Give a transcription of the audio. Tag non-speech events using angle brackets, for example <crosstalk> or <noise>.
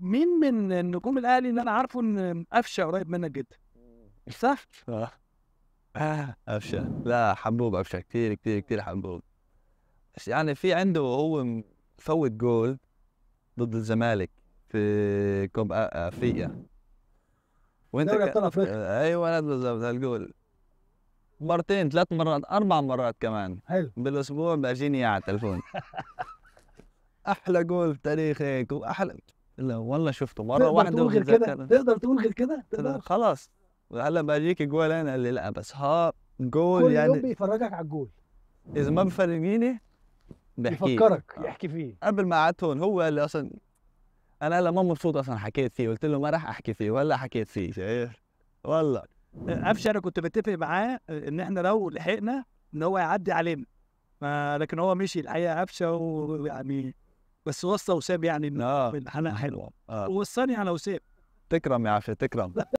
مين من النجوم الاهلي اللي انا عارفه ان قفشه قريب منك جدا صح؟ اه قفشه لا حبوب قفشه كتير كتير كتير حبوب يعني في عنده هو فوت جول ضد الزمالك في كوب آه، افريقيا وانت دوري آه، ايوه بالظبط هالجول مرتين ثلاث مرات اربع مرات كمان حلو بالاسبوع بجيني على التليفون <laughs> احلى جول في تاريخك واحلى لا والله شفته مره واحده تقدر تقول غير كده تقدر تقول غير كده خلاص هلا بجيك جول انا قال لي لا بس ها جول كل يعني كل يوم بيفرجك على الجول اذا ما مفرجيني بحكي يفكرك آه. يحكي فيه قبل ما قعدت هون هو اللي اصلا انا هلا ما مبسوط اصلا حكيت فيه قلت له ما راح احكي فيه ولا حكيت فيه شايف والله قفشه انا كنت بتفق معاه ان احنا لو لحقنا ان هو يعدي علينا آه، لكن هو مشي الحقيقه قفشه ويعني بس وصى وساب يعني آه. من حلوه آه. ووصاني على وساب تكرم يا عفي تكرم